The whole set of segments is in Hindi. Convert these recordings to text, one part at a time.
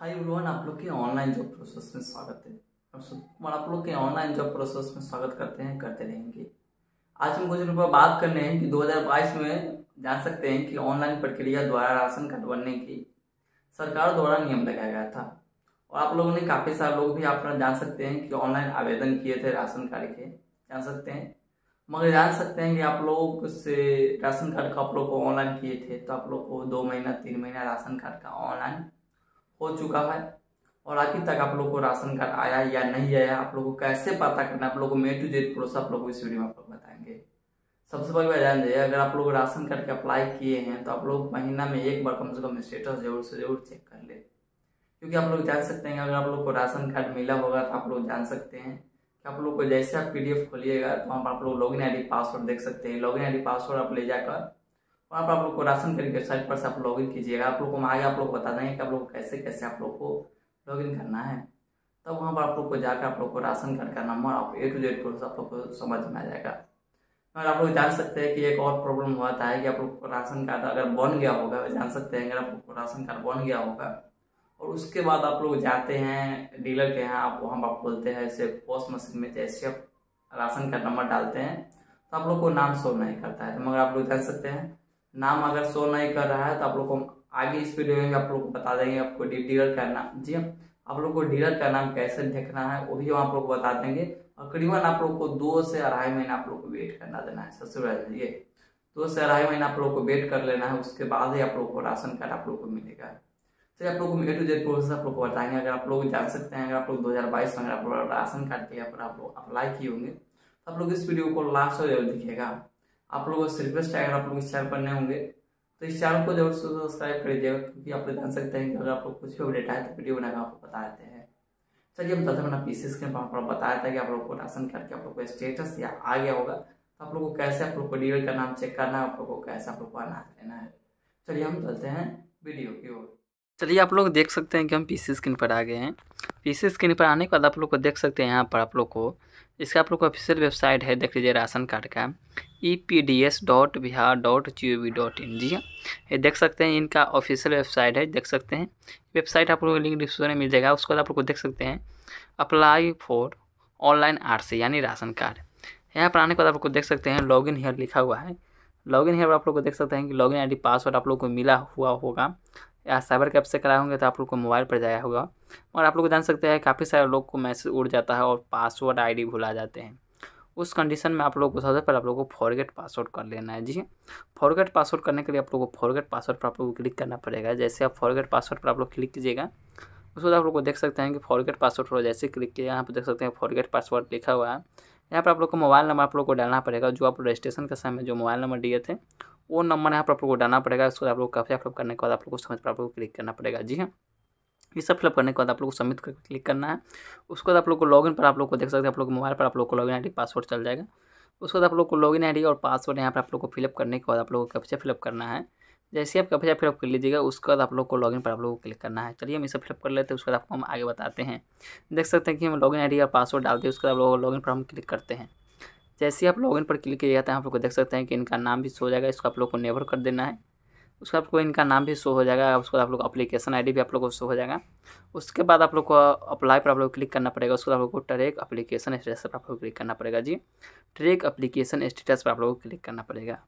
हाय एवरीवन आप लोग के ऑनलाइन जॉब प्रोसेस में स्वागत है आप लोग के ऑनलाइन जॉब प्रोसेस में स्वागत करते हैं करते रहेंगे आज हम कुछ रुपये बात करने हैं कि 2022 में जान सकते हैं कि ऑनलाइन प्रक्रिया द्वारा राशन कार्ड बनने की सरकार द्वारा नियम लगाया गया था और आप लोगों ने काफ़ी सारे लोग भी आप जान सकते हैं कि ऑनलाइन आवेदन किए थे राशन कार्ड के जान सकते हैं मगर जान सकते हैं कि आप लोग से राशन कार्ड का आप लोग को ऑनलाइन किए थे तो आप लोग को दो महीना तीन महीना राशन कार्ड का ऑनलाइन हो चुका है और अभी तक आप लोग को राशन कार्ड आया या नहीं आया आप लोग को कैसे पता करना आप लोग को मे टू जेड प्रोसेस आप लोग को इस वीडियो में आप लोग बताएंगे सबसे पहले बात जान जाइए अगर आप लोग राशन कार्ड के अप्लाई किए हैं तो आप लोग महीना में एक बार कम से कम स्टेटस जरूर से जरूर चेक कर ले क्योंकि आप लोग जान सकते हैं अगर आप लोग को राशन कार्ड मिला होगा तो आप लोग जान सकते हैं कि आप लोग को जैसे आप पीडीएफ खोलिएगा तो वहाँ आप लोग लॉगिन आईडी पासवर्ड देख सकते हैं लॉगिन आईडी पासवर्ड आप ले जाकर वहाँ पर आप लोग को राशन के वेबसाइट पर से आप इन कीजिएगा आप लोग को आगे आप लोग बता देंगे कि आप लोग कैसे कैसे आप लोग को लॉग इन करना है तब वहाँ पर आप लोग को जाकर आप लोग को राशन कार्ड का नंबर आप ए टू जेड आप लोग को समझ में आ जाएगा और आप लोग जान सकते हैं कि एक और प्रॉब्लम हुआ था कि आप लोग को राशन कार्ड अगर बन गया होगा जान सकते हैं अगर आप लोग को राशन कार्ड बन गया होगा और उसके बाद आप लोग जाते हैं डीलर के यहाँ आप वहाँ पर बोलते हैं ऐसे पोस्ट मशीन में जैसे आप राशन कार्ड नंबर डालते हैं तो आप लोग को नाम शो नहीं करता है तो मगर आप लोग जान सकते हैं नाम अगर शो नहीं कर रहा है तो आप लोग को आगे इस वीडियो में आप लोग बता देंगे आपको डीलर का नाम जी आप लोग को डीलर का नाम कैसे देखना है वो भी हम आप लोग को बता देंगे और करीबन आप लोग को दो से अढ़ाई महीने आप लोग को वेट करना देना है सबसे पहले ये दो से अढ़ाई महीना आप लोग को वेट कर लेना है उसके बाद ही आप लोग को राशन कार्ड आप लोग को मिलेगा तो आप लोग को ए टू जेड प्रोसेस आप लोग को बताएंगे अगर आप लोग जान सकते हैं अगर आप लोग दो हज़ार बाईस में अगर आप लोग राशन कार्ड के लिए आप लोग अप्लाई किए होंगे तो आप लोग इस वीडियो को लास्ट और जरूर दिखेगा आप लोगों से रिक्वेस्ट है अगर आप लोग इस चैनल पर नए होंगे तो इस चैनल को जरूर से सब्सक्राइब कर दीजिएगा क्योंकि आप लोग जान सकते हैं कि अगर आप लोग कुछ भी अपडेट आए तो वीडियो बनाकर आपको बता देते हैं चलिए हम बताते हैं पीसीएस के आप लोग बताया था कि आप लोग को राशन कार्ड के आप लोग को स्टेटस या आ गया होगा तो आप लोग को कैसे आप लोग को डीएल का नाम चेक करना है आप लोग को कैसे आप लोग को अनाज लेना है चलिए हम चलते हैं वीडियो की ओर चलिए आप लोग देख सकते हैं कि हम पीसी स्क्रीन पर आ गए हैं पीसी स्क्रीन पर आने के बाद आप लोग को देख सकते हैं यहाँ पर आप लोग को इसका आप लोग का ऑफिशियल वेबसाइट है देख लीजिए राशन कार्ड का E P D S dot Bihar dot G O V dot in जी हाँ ये देख सकते हैं इनका ऑफिशियल वेबसाइट है देख सकते हैं वेबसाइट आप लोग को लिंक डिस्क्रिप्शन में मिल जाएगा उसके बाद आप लोग को देख सकते हैं apply for online R C यानी राशन कार्ड यहाँ पर आने के बाद आप लोग को देख सकते हैं इन हेयर लिखा हुआ है लॉगिन हेयर आप लोग को देख सकते हैं कि लॉगिन आईडी पासवर्ड आप लोग को मिला हुआ होगा या साइबर कैब से कराए होंगे तो आप लोग को मोबाइल पर जाया होगा और आप लोग जान सकते हैं काफ़ी सारे लोग को मैसेज उड़ जाता है और पासवर्ड आईडी भुला जाते हैं उस कंडीशन में आप लोग को सबसे पहले आप लोग को फॉरगेट पासवर्ड कर लेना है जी फॉरगेट पासवर्ड करने के लिए आप लोग को फॉरगेट पासवर्ड पर आप लोग को क्लिक करना पड़ेगा जैसे आप फॉरगेट पासवर्ड पर आप लोग क्लिक कीजिएगा उसके बाद आप लोग को देख सकते हैं कि फॉरगेट पासवर्ड पर जैसे क्लिक किया यहाँ पर देख सकते हैं फॉरगेट पासवर्ड लिखा हुआ है यहाँ पर आप लोग को मोबाइल नंबर आप लोग को डालना पड़ेगा जो आप रजिस्ट्रेशन के समय जो मोबाइल नंबर दिए थे वो नंबर यहाँ पर आप लोग को डालना पड़ेगा उसके बाद आप लोग काफ़ी अप करने के बाद आप लोग को समझ पर आप लोग क्लिक करना पड़ेगा जी हाँ ये सब फिलअप करने के बाद आप लोग को सबमिट करके क्लिक करना है उसके बाद आप लोग को लॉगिन पर आप लोग को देख सकते हैं आप लोग मोबाइल पर आप लोग को लॉगिन आई पासवर्ड चल जाएगा उसके बाद आप लोग को लॉगिन आई और पासवर्ड यहाँ पर आप लोग को फिलअप करने के बाद आप लोग को कैप्चा फिलअप करना है जैसे आप कैप्चा फिलअप कर लीजिएगा उसके बाद आप लोग को लॉगिन पर आप लोग को क्लिक करना है चलिए हम इसे फिलअप कर लेते हैं उसके बाद आपको हम आगे बताते हैं देख सकते हैं कि हम लॉगिन आई और पासवर्ड डालते हैं उसके बाद आप लोग लॉगिन पर हम क्लिक करते हैं जैसे ही आप लॉगिन पर क्लिक किया जाता है आप लोग को देख सकते हैं कि इनका नाम भी शो हो जाएगा इसको आप लोग को नेवर कर देना है उसके आपको इनका नाम भी शो हो जाएगा उसके बाद आप लोग अपलीकेशन आई भी आप लोग को शो हो जाएगा उसके बाद आप लोग को अप्लाई पर आप लोग क्लिक करना पड़ेगा उसके बाद आप लोग को ट्रेक अपलीकेशन स्टेटस पर आप लोग क्लिक करना पड़ेगा जी ट्रेक अपलीकेशन स्टेटस पर आप लोग को क्लिक करना पड़ेगा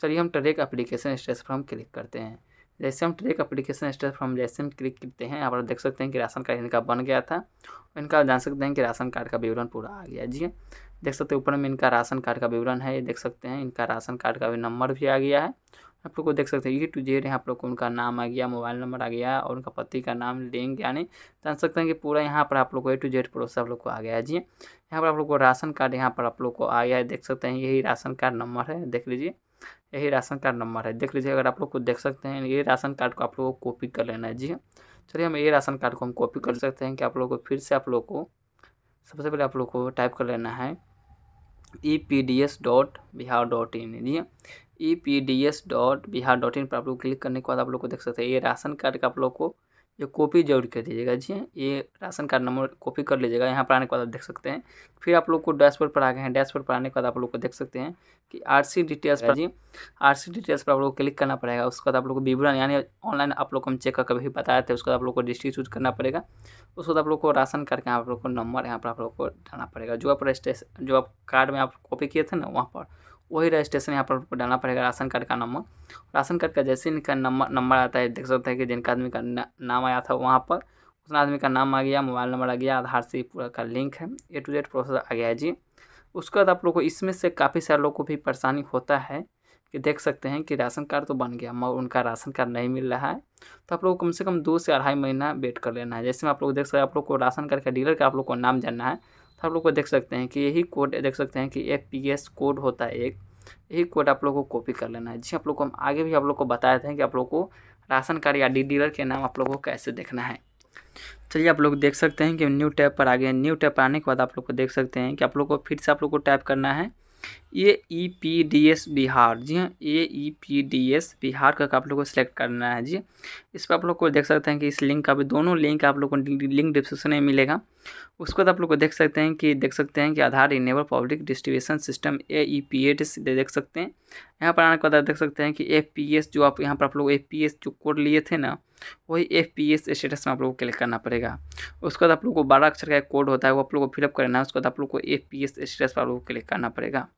चलिए हम ट्रेक अप्लीकेशन स्टेटस पर हम क्लिक करते हैं जैसे हम ट्रेक अप्लीकेशन स्टेट फॉर्म जैसे हम क्लिक करते हैं आप देख सकते हैं कि राशन कार्ड इनका बन गया था इनका जान सकते हैं कि राशन कार्ड का विवरण पूरा आ गया जी हाँ। देख सकते हैं ऊपर में इनका राशन कार्ड का विवरण है ये देख सकते हैं इनका राशन कार्ड का भी नंबर भी आ गया है आप लोग को देख सकते हैं ये टू जेड यहाँ आप लोग को उनका नाम आ गया मोबाइल नंबर आ गया और उनका पति का नाम लिंक यानी जान सकते हैं कि पूरा यहाँ पर आप लोग को ए टू जेड प्रोसेस आप लोग को आ गया है जी हाँ। यहाँ पर आप लोग को राशन कार्ड यहाँ पर आप लोग को आ गया है देख सकते हैं यही राशन कार्ड नंबर है देख लीजिए यही राशन कार्ड नंबर है देख लीजिए अगर आप लोग को देख सकते हैं ये राशन कार्ड को आप लोगों को कॉपी कर लेना है जी हाँ। चलिए हम ये राशन कार्ड को हम कॉपी कर सकते हैं कि आप लोगों को फिर से आप लोग को सबसे पहले आप लोग को टाइप कर लेना है E P D S dot Bihar dot in जी E P D S dot Bihar dot in पर आप लोग क्लिक करने के बाद आप लोग को देख सकते हैं ये राशन कार्ड का आप लोग को ये कॉपी जरूर कर दीजिएगा जी ये राशन कार्ड नंबर कॉपी कर लीजिएगा यहाँ पर आने के बाद आप देख सकते हैं फिर आप लोग को डैशबोर्ड पर आ गए हैं डैशबोर्ड पर आने के बाद आप लोग को देख सकते हैं कि आरसी डिटेल्स पर जी आरसी डिटेल्स पर आप लोग को क्लिक करना पड़ेगा उसके बाद आप लोग को विवरण यानी ऑनलाइन आप लोग को हम चेक करके भी बताए थे उसके बाद आप लोग को डिस्ट्रिक्ट चूज करना पड़ेगा उसके बाद आप लोग को राशन कार्ड का आप लोग को नंबर यहाँ पर आप लोग को डालना पड़ेगा जो आप जो आप कार्ड में आप कॉपी किए थे ना वहाँ पर वही रजिस्ट्रेशन यहाँ पर आपको डालना पड़ेगा राशन कार्ड का नंबर राशन कार्ड का जैसे इनका नंबर नंबर आता है देख सकते हैं कि जिनका आदमी का ना, नाम आया था वहाँ पर उस आदमी का नाम आ गया मोबाइल नंबर आ गया आधार से पूरा का लिंक है ए टू जेड प्रोसेस आ गया है जी उसके बाद आप लोग को इसमें से काफ़ी सारे लोग को भी परेशानी होता है कि देख सकते हैं कि राशन कार्ड तो बन गया मगर उनका राशन कार्ड नहीं मिल रहा है तो आप लोग कम से कम दो से अढ़ाई महीना वेट कर लेना है जैसे मैं आप लोग देख सकते हैं आप लोग को राशन कार्ड का डीलर का आप लोग को नाम जानना है तो आप लोग को देख सकते हैं कि यही कोड देख सकते हैं कि एक पी कोड होता है एक यही कोड आप लोग को कॉपी कर लेना है जी आप लोग को हम आगे भी आप लोग को बताए थे कि आप लोग को राशन कार्ड या डी डीलर के नाम आप लोग को कैसे देखना है चलिए आप लोग देख सकते हैं कि न्यू टैप पर आ गए न्यू टैप पर आने के बाद आप लोग को देख सकते हैं कि आप लोग को फिर से आप लोग को टाइप करना है A E P D S Bihar जी हाँ A E P D S Bihar का आप लोग को सिलेक्ट करना है जी इस पर आप लोग को देख सकते हैं कि इस लिंक का भी दोनों लिंक आप लोग को लिंक डिस्क्रिप्शन में मिलेगा उसके बाद तो आप लोग को देख सकते हैं कि देख सकते हैं कि Aadhaar enable public distribution system A E P A देख सकते हैं यहाँ पर आने के बाद देख सकते हैं कि ए पी एस जो आप यहाँ पर आप लोग ए पी एस जो कोड लिए थे ना वही एफ पी एस स्टेटस में आप लोगों को क्लिक करना पड़ेगा उसके बाद आप लोगों को बारह अक्षर का एक कोड होता है वो आप लोगों को फिलअप करना है उसके बाद आप लोगों को एफ पी एस स्टेटस पर आप लोगों को क्लिक करना पड़ेगा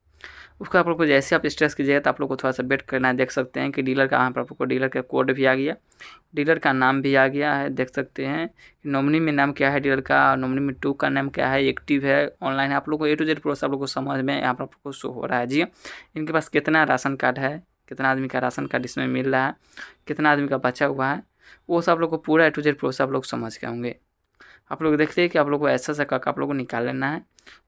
बाद आप लोग को जैसे आप स्टेटस कीजिएगा तो आप लोग को थोड़ा सा वेट करना है देख सकते हैं कि डीलर का यहाँ पर आप को डीलर का कोड भी आ गया डीलर का नाम भी आ गया है देख सकते हैं नॉमिनी में नाम क्या है डीलर का नॉमिनी में टू का नाम क्या है एक्टिव है ऑनलाइन है आप लोग को ए टू जेड प्रोसेस आप लोग को समझ में यहाँ पर को शो हो रहा है जी इनके पास कितना राशन कार्ड है कितना आदमी का राशन कार्ड इसमें मिल रहा है कितना आदमी का बचा हुआ है वो सब लोग को पूरा ए टू जेड प्रोसेस आप लोग समझ के होंगे आप लोग देखते हैं कि आप लोग को ऐसा सा काका आप लोग को निकाल लेना है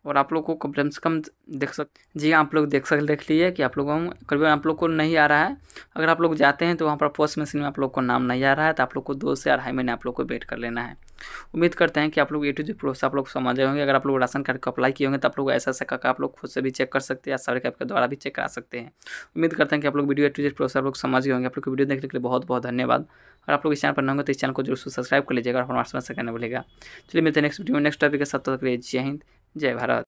और आप लोग को कम से कम देख सक जी आप लोग देख सक देख लीजिए कि आप लोगों करीबन आप लोग को नहीं आ रहा है अगर आप लोग जाते हैं तो वहाँ पर पोस्ट मशीन में आप लोग को नाम नहीं आ रहा है तो आप लोग को दो से अढ़ाई महीने आप लोग को वेट कर लेना है उम्मीद करते हैं कि आप लोग ए टू जी प्रोसेस आप लोग समझ गए होंगे अगर आप लोग राशन कार्ड को अप्लाई किए होंगे तो आप लोग ऐसा सका आप लोग खुद से भी चेक कर सकते हैं या सर्वे कैप के द्वारा भी चेक करा सकते हैं उम्मीद करते हैं कि आप लोग video A to Z process आप लोग समझ गए होंगे आप लोग वीडियो देखने के लिए बहुत बहुत धन्यवाद और आप लोग इस चैनल पर न होंगे तो इस चैनल को जरूर सब्सक्राइब कर लीजिएगा और हमारे समझ से करने भूलेगा चलिए मिलते हैं नेक्स्ट वीडियो में नेक्स्ट टॉपिक के साथ जय हिंद जय भारत